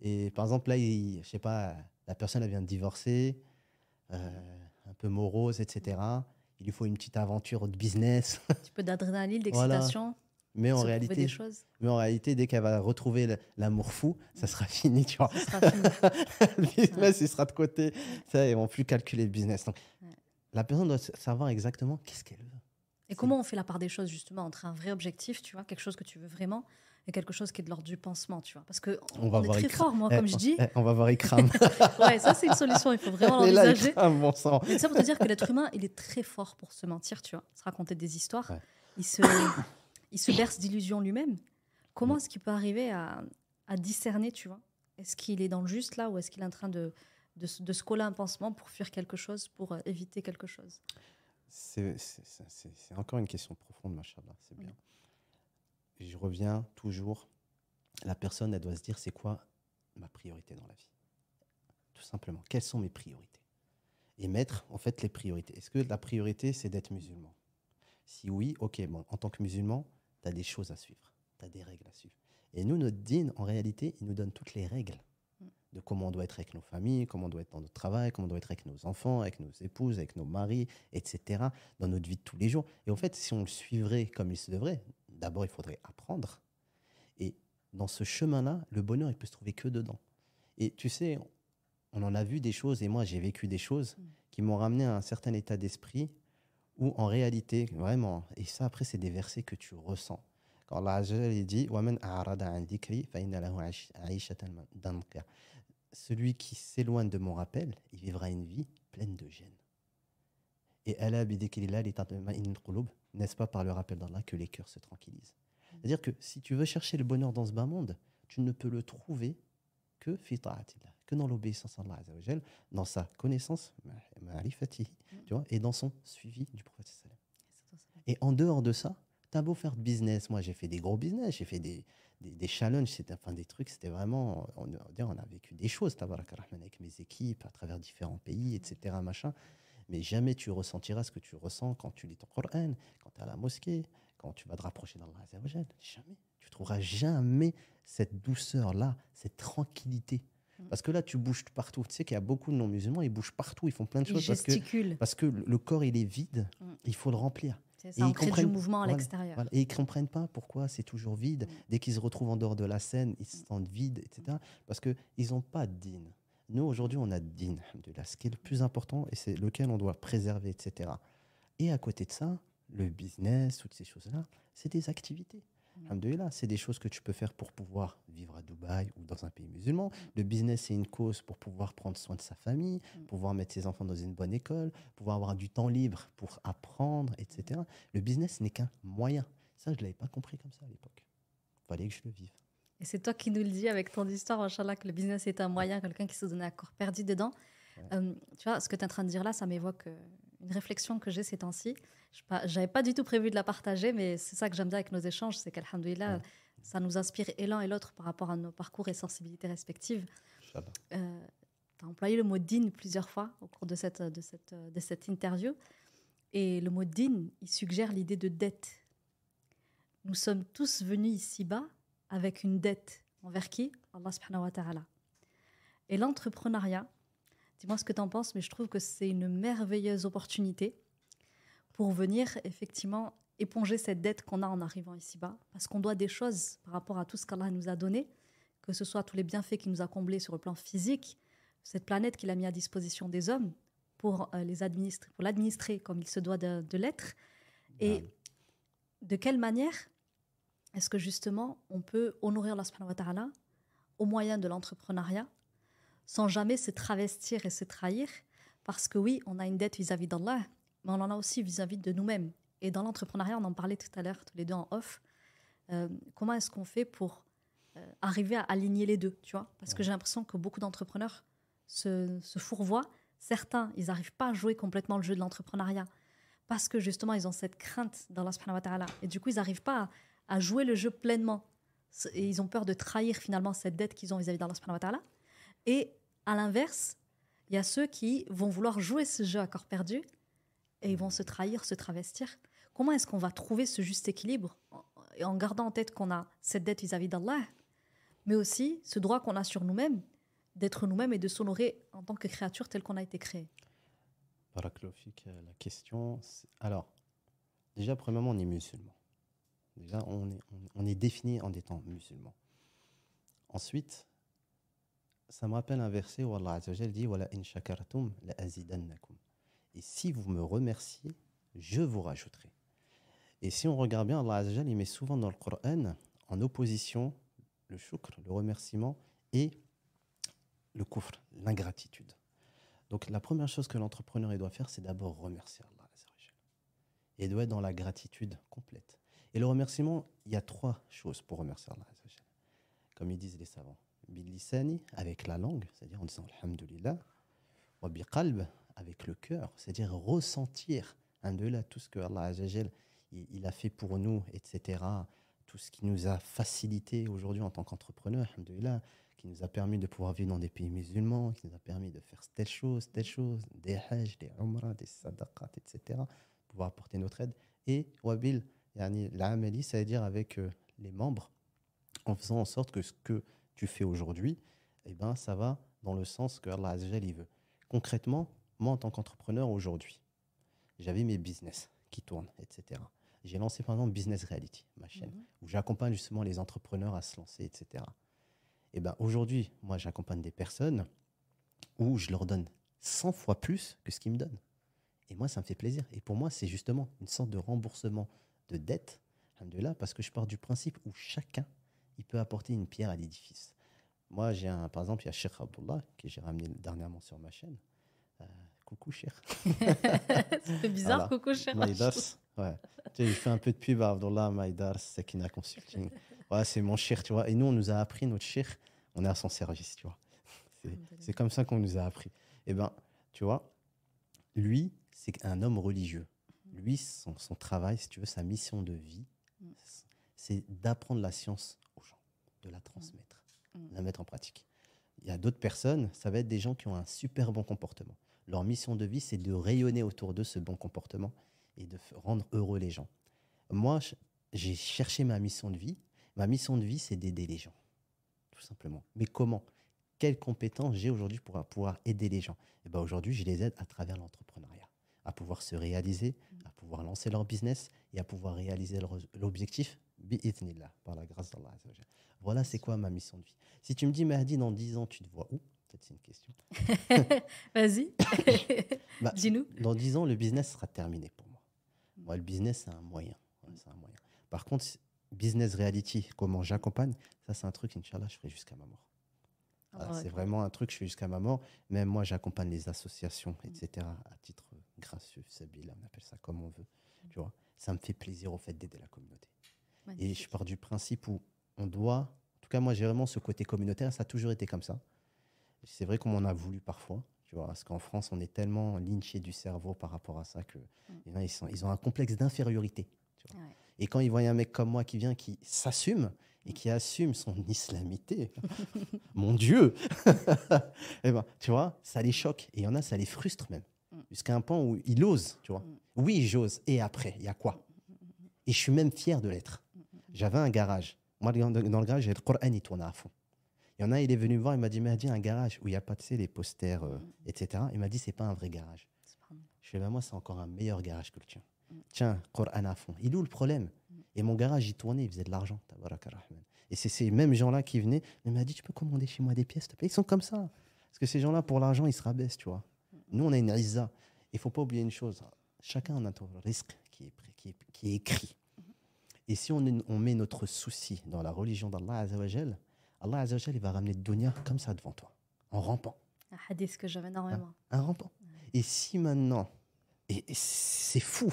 Et par exemple, là, je sais pas, la personne, elle vient de divorcer, euh, un peu morose, etc. Il lui faut une petite aventure de business. Un petit peu d'adrénaline, d'excitation. Mais en, réalité, mais en réalité, dès qu'elle va retrouver l'amour fou, ça mm. sera fini, tu vois. Sera le business, il sera de côté. Ça, ils vont plus calculer le business. Donc, la personne doit savoir exactement qu'est-ce qu'elle veut. Et comment on fait la part des choses justement entre un vrai objectif, tu vois, quelque chose que tu veux vraiment et quelque chose qui est de l'ordre du pansement, tu vois. Parce que on, va est très fort, moi, eh, comme je dis. Eh, on va voir Ikram. ouais, ça c'est une solution, il faut vraiment l'envisager. Bon ça pour te dire que l'être humain, il est très fort pour se mentir, tu vois, se raconter des histoires. Il, se, il se berce d'illusions lui-même. Comment est-ce qu'il peut arriver à, discerner, tu vois Est-ce qu'il est dans le juste là ou est-ce qu'il est en train de, de, de se coller un pansement pour fuir quelque chose, pour euh, éviter quelque chose c'est encore une question profonde, machin c'est bien. je reviens toujours, la personne, elle doit se dire, c'est quoi ma priorité dans la vie Tout simplement, quelles sont mes priorités Et mettre, en fait, les priorités. Est-ce que la priorité, c'est d'être musulman Si oui, ok, bon, en tant que musulman, tu as des choses à suivre, tu as des règles à suivre. Et nous, notre dîne, en réalité, il nous donne toutes les règles de comment on doit être avec nos familles, comment on doit être dans notre travail, comment on doit être avec nos enfants, avec nos épouses, avec nos maris, etc., dans notre vie de tous les jours. Et en fait, si on le suivrait comme il se devrait, d'abord, il faudrait apprendre. Et dans ce chemin-là, le bonheur, il peut se trouver que dedans. Et tu sais, on en a vu des choses, et moi, j'ai vécu des choses mm. qui m'ont ramené à un certain état d'esprit où, en réalité, vraiment, et ça, après, c'est des versets que tu ressens. Quand Allah dit « celui qui s'éloigne de mon rappel, il vivra une vie pleine de gêne. Et Allah n'est-ce pas par le rappel d'Allah que les cœurs se tranquillisent C'est-à-dire que si tu veux chercher le bonheur dans ce bas monde, tu ne peux le trouver que que dans l'obéissance à Allah dans sa connaissance tu vois, et dans son suivi du prophète et en dehors de ça tu as beau faire de business moi j'ai fait des gros business j'ai fait des des, challenges, c'était enfin des trucs, c'était vraiment. On, on, a vécu des choses, avec mes équipes, à travers différents pays, etc. Machin. Mais jamais tu ressentiras ce que tu ressens quand tu lis ton Coran, quand tu es à la mosquée, quand tu vas te rapprocher d'Allah Azzawajal. Jamais. Tu trouveras jamais cette douceur-là, cette tranquillité. Mm. Parce que là, tu bouges partout. Tu sais qu'il y a beaucoup de non-musulmans, ils bougent partout, ils font plein de ils choses. Gesticulent. Parce que, parce que le corps, il est vide, mm. il faut le remplir et du mouvement à l'extérieur. Et ils ne comprennent pas pourquoi c'est toujours vide. Mm. Dès qu'ils se retrouvent en dehors de la scène, ils se sentent vides, etc. Parce qu'ils n'ont pas de din. Nous, aujourd'hui, on a de din, ce qui est le plus important et c'est lequel on doit préserver, etc. Et à côté de ça, le business, toutes ces choses-là, c'est des activités c'est des choses que tu peux faire pour pouvoir vivre à Dubaï ou dans un pays musulman. Le business, c'est une cause pour pouvoir prendre soin de sa famille, mm. pouvoir mettre ses enfants dans une bonne école, pouvoir avoir du temps libre pour apprendre, etc. Le business n'est qu'un moyen. Ça, je ne l'avais pas compris comme ça à l'époque. Fallait que je le vive. Et c'est toi qui nous le dis avec ton histoire, Inch'Allah, que le business est un moyen, quelqu'un qui se donne à corps perdu dedans. Euh, tu vois, ce que tu es en train de dire là, ça m'évoque euh, une réflexion que j'ai ces temps-ci. je J'avais pas du tout prévu de la partager, mais c'est ça que j'aime bien avec nos échanges, c'est qu'alhamdoulilah, ça nous inspire et l'un et l'autre par rapport à nos parcours et sensibilités respectives. Euh, tu as employé le mot din plusieurs fois au cours de cette, de cette, de cette interview. Et le mot din, il suggère l'idée de dette. Nous sommes tous venus ici-bas avec une dette. Envers qui Allah wa ta'ala. Et l'entrepreneuriat, Dis-moi ce que tu en penses, mais je trouve que c'est une merveilleuse opportunité pour venir effectivement éponger cette dette qu'on a en arrivant ici-bas, parce qu'on doit des choses par rapport à tout ce qu'Allah nous a donné, que ce soit tous les bienfaits qu'il nous a comblés sur le plan physique, cette planète qu'il a mis à disposition des hommes pour euh, les administrer, pour l'administrer comme il se doit de, l'être, et de quelle manière est-ce que justement on peut honorer Allah au moyen de l'entrepreneuriat, sans jamais se travestir et se trahir. Parce que oui, on a une dette vis-à-vis d'Allah, mais on en a aussi vis-à-vis de nous-mêmes. Et dans l'entrepreneuriat, on en parlait tout à l'heure, tous les deux en off. Euh, comment est-ce qu'on fait pour euh, arriver à aligner les deux, tu vois Parce que j'ai l'impression que beaucoup d'entrepreneurs se, se fourvoient. Certains, ils n'arrivent pas à jouer complètement le jeu de l'entrepreneuriat parce que justement, ils ont cette crainte d'Allah subhanahu wa Et du coup, ils n'arrivent pas à, jouer le jeu pleinement. Et ils ont peur de trahir finalement cette dette qu'ils ont vis-à-vis d'Allah subhanahu wa Et à l'inverse, il y a ceux qui vont vouloir jouer ce jeu à corps perdu et ils vont se trahir, se travestir. Comment est-ce qu'on va trouver ce juste équilibre en gardant en tête qu'on a cette dette vis-à-vis d'Allah, mais aussi ce droit qu'on a sur nous-mêmes d'être nous-mêmes et de s'honorer en tant que créature telle qu'on a été créée Paraclophique, euh, la question. Alors, déjà, premièrement, on est musulman. Déjà, on est, on est défini en étant musulman. Ensuite, ça me rappelle un verset où Allah Azzawajal dit in la Et si vous me remerciez, je vous rajouterai. Et si on regarde bien, Allah Azzawajal, il met souvent dans le Coran en opposition le shukr, le remerciement, et le kufr, l'ingratitude. Donc la première chose que l'entrepreneur doit faire, c'est d'abord remercier Allah Azzawajal. Et doit être dans la gratitude complète. Et le remerciement, il y a trois choses pour remercier Allah Azzawajal, comme ils disent les savants bilisani, avec la langue, c'est-à-dire en disant Alhamdulillah, wa avec le cœur, c'est-à-dire ressentir, là tout ce que Allah il, a fait pour nous, etc., tout ce qui nous a facilité aujourd'hui en tant qu'entrepreneur, Alhamdulillah, qui nous a permis de pouvoir vivre dans des pays musulmans, qui nous a permis de faire telle chose, telle chose, des hajj, des umrah, des sadaqat, etc., pouvoir apporter notre aide. Et wabil, yani, l'amali, ça veut dire avec euh, les membres, en faisant en sorte que ce que tu fais aujourd'hui, et eh ben, ça va dans le sens que Allah il veut. Concrètement, moi, en tant qu'entrepreneur aujourd'hui, j'avais mes business qui tournent, etc. J'ai lancé par exemple Business Reality, ma chaîne, mhm. où j'accompagne justement les entrepreneurs à se lancer, etc. Et eh ben aujourd'hui, moi, j'accompagne des personnes où je leur donne 100 fois plus que ce qu'ils me donnent. Et moi, ça me fait plaisir. Et pour moi, c'est justement une sorte de remboursement de dette, parce que je pars du principe où chacun il peut apporter une pierre à l'édifice. Moi, j'ai un, par exemple, il y a Sheikh Abdullah, que j'ai ramené dernièrement sur ma chaîne. Euh, coucou, Sheikh. C'est bizarre, coucou, Sheikh. Maïdars, ouais. Tu sais, je fais un peu de pub à Abdullah, Maïdars, Sakina Consulting. Ouais, c'est mon Cher, tu vois. Et nous, on nous a appris notre Cher, on est à son service, tu vois. C'est comme ça qu'on nous a appris. Et eh ben, tu vois, lui, c'est un homme religieux. Lui, son, son travail, si tu veux, sa mission de vie, mm. c'est d'apprendre la science de la transmettre, mm. Mm. la mettre en pratique. Il y a d'autres personnes, ça va être des gens qui ont un super bon comportement. Leur mission de vie, c'est de rayonner autour d'eux ce bon comportement et de rendre heureux les gens. Moi, j'ai cherché ma mission de vie. Ma mission de vie, c'est d'aider les gens, tout simplement. Mais comment Quelles compétences j'ai aujourd'hui pour pouvoir aider les gens Et eh ben aujourd'hui, je les aide à travers l'entrepreneuriat, à pouvoir se réaliser, mm. à pouvoir lancer leur business et à pouvoir réaliser l'objectif par la grâce d'Allah. Voilà, c'est quoi ma mission de vie Si tu me dis, Mahdi, dans 10 ans, tu te vois où Peut-être c'est une question. Vas-y. Bah, Dis-nous. Dans 10 ans, le business sera terminé pour moi. Moi, le business, c'est un moyen. C'est un moyen. Par contre, business reality, comment j'accompagne, ça, c'est un truc, Inch'Allah, je ferai jusqu'à ma mort. Ah, c'est vraiment un truc, je fais jusqu'à ma mort. Même moi, j'accompagne les associations, etc., à titre gracieux, Sabila, on appelle ça comme on veut. Mm. Tu vois, ça me fait plaisir au fait d'aider la communauté. Et je pars du principe où on doit, en tout cas moi j'ai vraiment ce côté communautaire, ça a toujours été comme ça. C'est vrai qu'on en a voulu parfois, tu vois, parce qu'en France on est tellement lynché du cerveau par rapport à ça que mm. ils, sont, ils, ont un complexe d'infériorité. Et quand ils voient un mec comme moi qui vient, qui s'assume et mm. qui assume son islamité, mon Dieu, et eh ben, tu vois, ça les choque et il y en a, ça les frustre même, mm. jusqu'à un point où il ose, tu vois. Oui, j'ose. Et après, il y a quoi Et je suis même fier de l'être. J'avais un garage. Moi, dans le garage, j'ai le Coran à fond. Il y en a, il est venu me voir, il m'a dit dit un garage où il n'y a pas, de sais, les posters, euh, mm. etc. Il m'a dit c'est pas un vrai garage. Je lui ai dit, moi, c'est encore un meilleur garage que le tien. Mm. Tiens, Coran à fond. Il est où le problème mm. Et mon garage, il tournait, il faisait de l'argent. Et c'est ces mêmes gens-là qui venaient. Il m'a dit Tu peux commander chez moi des pièces, Ils sont comme ça. Parce que ces gens-là, pour l'argent, ils se rabaissent, tu vois. Nous, on a une risa. Il ne faut pas oublier une chose chacun a un risque qui qui est, qui est écrit. Et si on, met notre souci dans la religion d'Allah Azzawajal, Allah Azzawajal, il va ramener Dunya comme ça devant toi, en rampant. Un hadith que j'aime énormément. Hein? Un, rampant. Et si maintenant, et, c'est fou,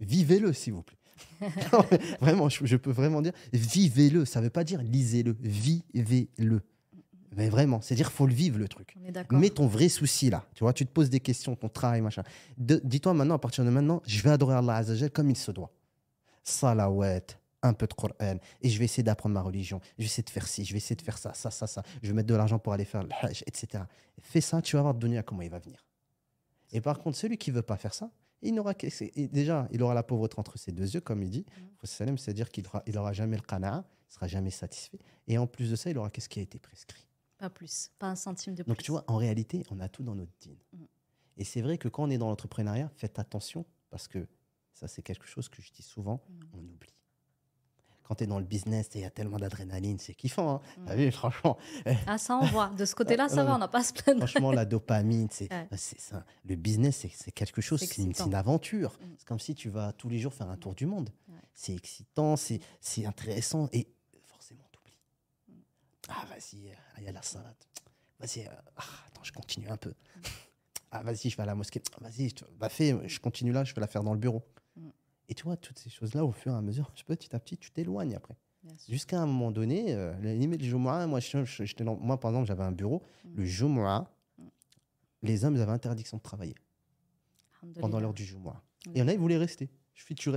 vivez-le s'il vous plaît. vraiment, je, peux vraiment dire, vivez-le. Ça ne veut pas dire lisez-le, vivez-le. Mais vraiment, c'est-à-dire faut le vivre le truc. Mets ton vrai souci là. Tu vois, tu te poses des questions, ton travail, machin. Dis-toi maintenant, à partir de maintenant, je vais adorer Allah Azzawajal comme il se doit salawat, un peu de Coran, et je vais essayer d'apprendre ma religion, je vais essayer de faire ci, je vais essayer de faire ça, ça, ça, ça, je vais mettre de l'argent pour aller faire le hajj, etc. Fais ça, tu vas voir à comment il va venir. Et par contre, celui qui veut pas faire ça, il n'aura déjà, il aura la pauvreté entre ses deux yeux, comme il dit. Mm. salam, C'est-à-dire qu'il n'aura il aura jamais le qana'a, il sera jamais satisfait. Et en plus de ça, il aura qu'est-ce qui a été prescrit. Pas plus, pas un centime de plus. Donc tu vois, en réalité, on a tout dans notre dîme. Mm. Et c'est vrai que quand on est dans l'entrepreneuriat, faites attention parce que ça, c'est quelque chose que je dis souvent, on oublie. Quand tu es dans le business, il y a tellement d'adrénaline, c'est kiffant. Hein. Mm. tu as vu, franchement. Ah, ça, on voit. De ce côté-là, ça va, on n'a pas à se plaindre. Franchement, la dopamine, c'est bah, ça. Le business, c'est quelque chose, c'est une, aventure. Mm. C'est comme si tu vas tous les jours faire un tour mm. du monde. C'est excitant, c'est intéressant et forcément, tu oublies. Ah, vas-y, il y a la salade. Vas-y, euh, ah, attends, je continue un peu. Ah, vas-y, je vais à la mosquée. Vas-y, bah, je continue là, je vais la faire dans le bureau. Et tu toutes ces choses-là, au fur et à mesure, petit à petit, tu t'éloignes après. Jusqu'à un moment donné, euh, du Jumu'ah, moi, moi, par exemple, j'avais un bureau. Mm. Le jour les hommes avaient interdiction de travailler pendant l'heure du jour Et là, en a, ils voulaient rester.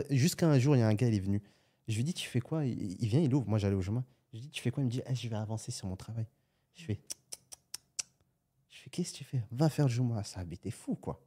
Jusqu'à un jour, il y a un gars, il est venu. Je lui dis, tu fais quoi il, vient, il ouvre. Moi, j'allais au moi Je lui dis, tu fais quoi Il me dit, ah, je vais avancer sur mon travail. Je fais, je fais qu'est-ce que tu fais Va faire le moi Ça, a été fou, quoi.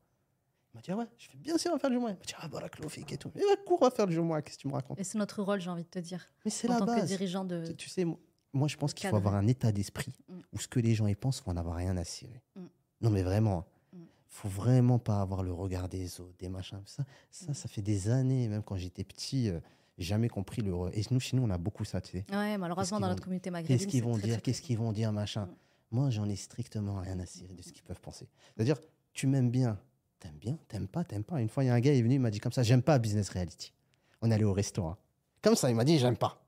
Il m'a dit, ah ouais, je fais bien sûr, on va faire du moi, Il m'a dit, ah, clofique et tout. Mais va cours, on va faire le moi qu'est-ce que tu me racontes Et c'est notre rôle, j'ai envie de te dire. Mais c'est la tant Que dirigeant de. Tu, sais, moi, je pense qu'il faut avoir un état d'esprit mm. où ce que les gens y pensent, faut en avoir rien à cirer. Mm. Non, mais vraiment. Hein. Mm. Faut vraiment pas avoir le regard des autres, des machins. Ça, ça, ça fait des années, même quand j'étais petit. Euh, jamais compris le. Et nous, chez nous, on a beaucoup ça, tu sais. Ouais, malheureusement, dans notre communauté maghrébine. Qu'est-ce qu'ils vont dire Qu'est-ce qu'ils vont dire, machin Moi, j'en ai strictement rien à cirer de ce qu'ils peuvent penser. C'est-à-dire, tu m'aimes bien, T'aimes bien, t'aimes pas, t'aimes pas. Une fois, il y a un gars, il est venu, il m'a dit comme ça, j'aime pas Business Reality. On allait au restaurant. Hein. Comme ça, il m'a dit, j'aime pas.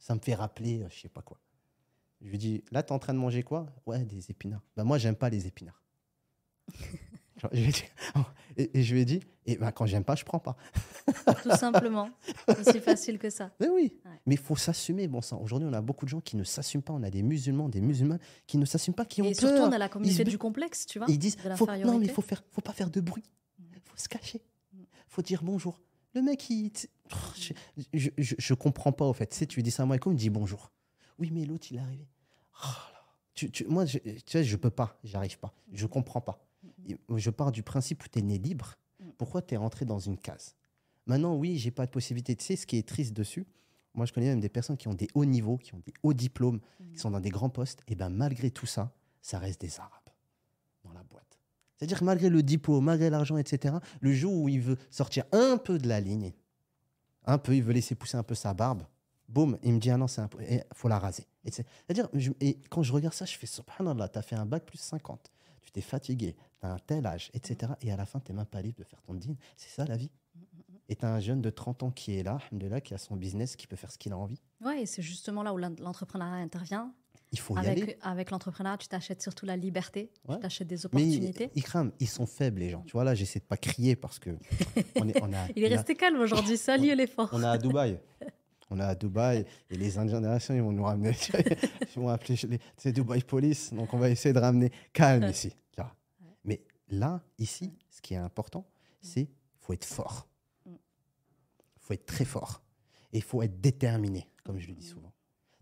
Ça me fait rappeler, euh, je sais pas quoi. Je lui dis, là, t'es en train de manger quoi Ouais, des épinards. Ben moi, j'aime pas les épinards. et, je lui ai dit, et eh ben, quand j'aime pas, je prends pas. Tout simplement. Aussi facile que ça. Mais oui. Mais il faut s'assumer, bon sang. Aujourd'hui, on a beaucoup de gens qui ne s'assument pas. On a des musulmans, des musulmans qui ne s'assument pas, qui ont et peur. Et surtout, on a la communauté du complexe, tu vois. Ils disent, faut, non, mais il faut faire, faut pas faire de bruit. Mm. Faut se cacher. Faut dire bonjour. Le mec, il, je, je, je, comprends pas, au fait. Tu sais, tu dis ça à moi, et comme il dit bonjour. Oui, mais l'autre, il est arrivé. Oh tu, tu, moi, je, tu sais, je peux pas, j'arrive pas, je comprends pas. Je pars du principe où tu es né libre. Mm. Pourquoi tu es rentré dans une case Maintenant, oui, j'ai pas de possibilité. de sais, ce qui est triste dessus, moi, je connais même des personnes qui ont des hauts niveaux, qui ont des hauts diplômes, mm. qui sont dans des grands postes. Et ben malgré tout ça, ça reste des Arabes dans la boîte. C'est-à-dire que malgré le diplôme, malgré l'argent, etc., le jour où il veut sortir un peu de la ligne, un peu, il veut laisser pousser un peu sa barbe, boum, il me dit, ah non, c'est il faut la raser. C'est-à-dire, et quand je regarde ça, je fais, subhanallah, as fait un bac plus 50 tu t'es fatigué, tu as un tel âge, etc. Et à la fin, tu n'es même pas libre de faire ton dîne. C'est ça la vie. Et tu as un jeune de 30 ans qui est là, qui a son business, qui peut faire ce qu'il a envie. Ouais, et c'est justement là où l'entrepreneuriat intervient. Il faut y avec, aller. Avec l'entrepreneuriat, tu t'achètes surtout la liberté, tu t'achètes des opportunités. Mais ils, ils sont faibles, les gens. Tu vois, là, j'essaie de pas crier parce que. On est, a, Il est resté calme aujourd'hui, salut les On est à Dubaï. on est à Dubaï et les Indiens nations ils vont nous ramener. ils vont appeler les, Dubaï Police. Donc, on va essayer de ramener calme ici. Mais là, ici, ce qui est important, c'est faut être fort. Il faut être très fort. Et il faut être déterminé, comme je le dis souvent.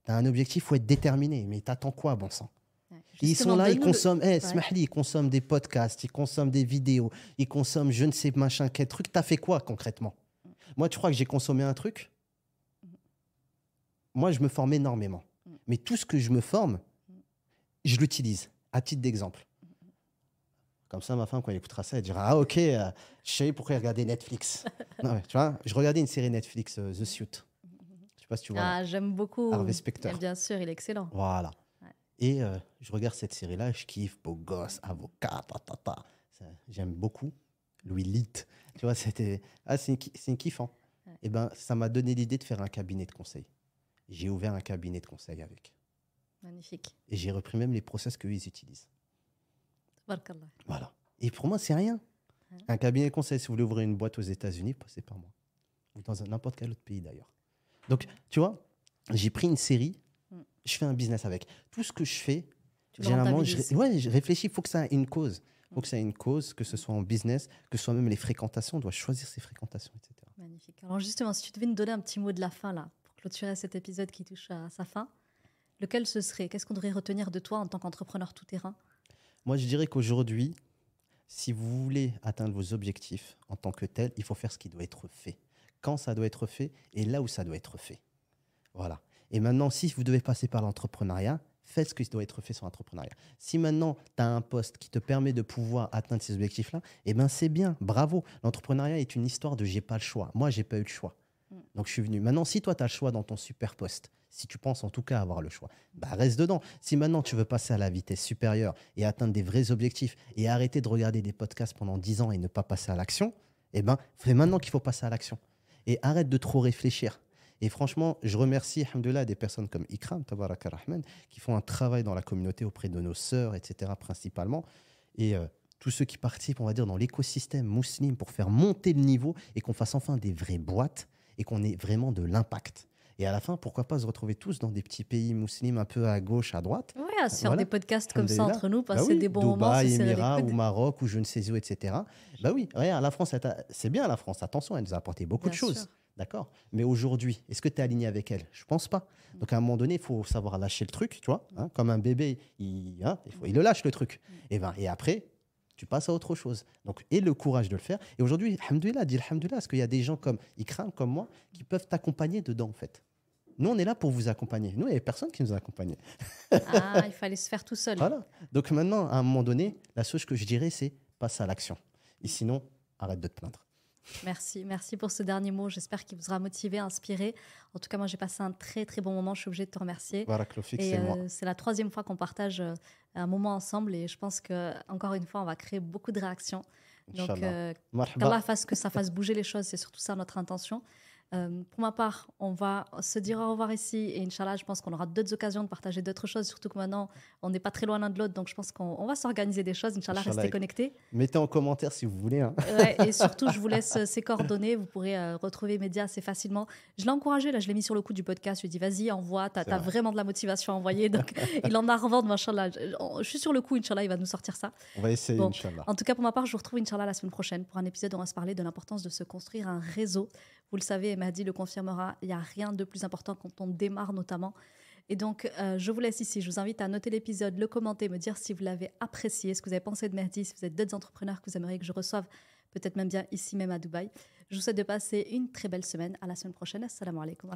Tu as un objectif, faut être déterminé. Mais attends quoi, bon sang ils sont là, ils consomment, eh, ils consomment des podcasts, ils consomment des vidéos, ils consomment je ne sais machin quel truc. as fait quoi concrètement Moi, tu crois que j'ai consommé un truc moi, je me forme énormément. Mm. Mais tout ce que je me forme, je l'utilise, à titre d'exemple. Comme ça, ma femme, quand elle écoutera ça, elle dira Ah, ok, euh, je sais pourquoi regarder Netflix. tu vois, je regardais une série Netflix, euh, The Suit. Je sais pas si tu vois. Ah, j'aime beaucoup. Harvey Specter. Bien sûr, il est excellent. Voilà. Et euh, je regarde cette série-là, je kiffe, beau gosse, avocat, ta, J'aime beaucoup Louis Litt. Tu vois, c'était. Ah, c'est, kiffant. Et eh ben, ça m'a donné l'idée de faire un cabinet de conseil j'ai ouvert un cabinet de conseil avec. Magnifique. Et j'ai repris même les process ils utilisent. Voilà. Et pour moi, c'est rien. Hein? Un cabinet de conseil, si vous voulez ouvrir une boîte aux États-Unis, passez par moi. Ou dans n'importe quel autre pays d'ailleurs. Donc, tu vois, j'ai pris une série, mm. je fais un business avec. Tout ce que je fais, généralement, je, ouais, réfléchis, il faut que ça ait une cause. Il mm. faut que ça ait une cause, que ce soit en business, que ce soit même les fréquentations, on doit choisir ses fréquentations, etc. Magnifique. Alors justement, si tu devais nous donner un petit mot de la fin là, clôturer cet épisode qui touche à sa fin, lequel ce serait Qu'est-ce qu'on devrait retenir de toi en tant qu'entrepreneur tout-terrain Moi, je dirais qu'aujourd'hui, si vous voulez atteindre vos objectifs en tant que tel, il faut faire ce qui doit être fait. Quand ça doit être fait et là où ça doit être fait. Voilà. Et maintenant, si vous devez passer par l'entrepreneuriat, faites ce qui doit être fait sur l'entrepreneuriat. Si maintenant, tu as un poste qui te permet de pouvoir atteindre ces objectifs-là, eh ben c'est bien, bravo. L'entrepreneuriat est une histoire de j'ai pas le choix. Moi, j'ai pas eu le choix. Donc je suis venu. Maintenant, si toi, tu as le choix dans ton super poste, si tu penses en tout cas avoir le choix, bah reste dedans. Si maintenant tu veux passer à la vitesse supérieure et atteindre des vrais objectifs et arrêter de regarder des podcasts pendant 10 ans et ne pas passer à l'action, eh ben, fais maintenant qu'il faut passer à l'action. Et arrête de trop réfléchir. Et franchement, je remercie, alhamdulillah, des personnes comme Ikram, Tabarak Rahman, qui font un travail dans la communauté auprès de nos sœurs, etc., principalement. Et euh, tous ceux qui participent, on va dire, dans l'écosystème musulman pour faire monter le niveau et qu'on fasse enfin des vraies boîtes et qu'on ait vraiment de l'impact. Et à la fin, pourquoi pas se retrouver tous dans des petits pays musulmans un peu à gauche, à droite. Oui, à faire des podcasts comme ça entre nous, passer bah des bons Dubaï, Émirat, ou Maroc, ou je ne sais où, etc. Bah oui, regarde, la France, c'est bien la France, attention, elle nous a apporté beaucoup de choses. D'accord Mais aujourd'hui, est-ce que tu es aligné avec elle Je pense pas. Donc à un moment donné, il faut savoir lâcher le truc, tu vois. Hein, comme un bébé, hein, il, faut, il, le lâche le truc. Mm. Et, eh ben, et après, tu passes à autre chose. Donc, et le courage de le faire. Et aujourd'hui, alhamdoulilah, dis alhamdoulilah, parce qu'il y a des gens comme craint comme moi, qui peuvent t'accompagner dedans, en fait. Nous, on est là pour vous accompagner. Nous, il n'y avait personne qui nous accompagnait. Ah, il fallait se faire tout seul. Voilà. Donc maintenant, à un moment donné, la chose que je dirais, c'est passe à l'action. Et sinon, arrête de te plaindre. Merci, merci pour ce dernier mot. J'espère qu'il vous aura motivé, inspiré. En tout cas, moi, j'ai passé un très, très bon moment. Je suis obligée de te remercier. Et euh, c'est la troisième fois qu'on partage euh, un moment ensemble. Et je pense que une fois, on va créer beaucoup de réactions. Donc, euh, fasse que ça fasse bouger les choses. C'est surtout ça notre intention. Euh, pour ma part, on va se dire au revoir ici et Inch'Allah, je pense qu'on aura d'autres occasions de partager d'autres choses, surtout que maintenant, on n'est pas très loin l'un de l'autre, donc je pense qu'on va s'organiser des choses. Inch'Allah, restez connectés. Mettez en commentaire si vous voulez. Hein. et surtout, je vous laisse euh, ces coordonnées. Vous pourrez euh, retrouver Média assez facilement. Je l'ai encouragé, là, je l'ai mis sur le coup du podcast. Je lui ai dit, vas-y, envoie, t'as as vraiment de la motivation à envoyer. Donc, il en a revendre, Inch'Allah. Je, suis sur le coup, Inch'Allah, il va nous sortir ça. On va essayer, Inch'Allah. En tout cas, pour ma part, je vous retrouve, Inch'Allah, la semaine prochaine pour un épisode où on va se parler de l'importance de se construire un réseau. Vous le savez, Mehdi le confirmera, il n'y a rien de plus important quand on démarre notamment. Et donc, euh, je vous laisse ici. Je vous invite à noter l'épisode, le commenter, me dire si vous l'avez apprécié, ce que vous avez pensé de Mehdi, si vous êtes d'autres entrepreneurs que vous aimeriez que je reçoive, peut-être même bien ici même à Dubaï. Je vous souhaite de passer une très belle semaine. À la semaine prochaine. Assalamu alaikum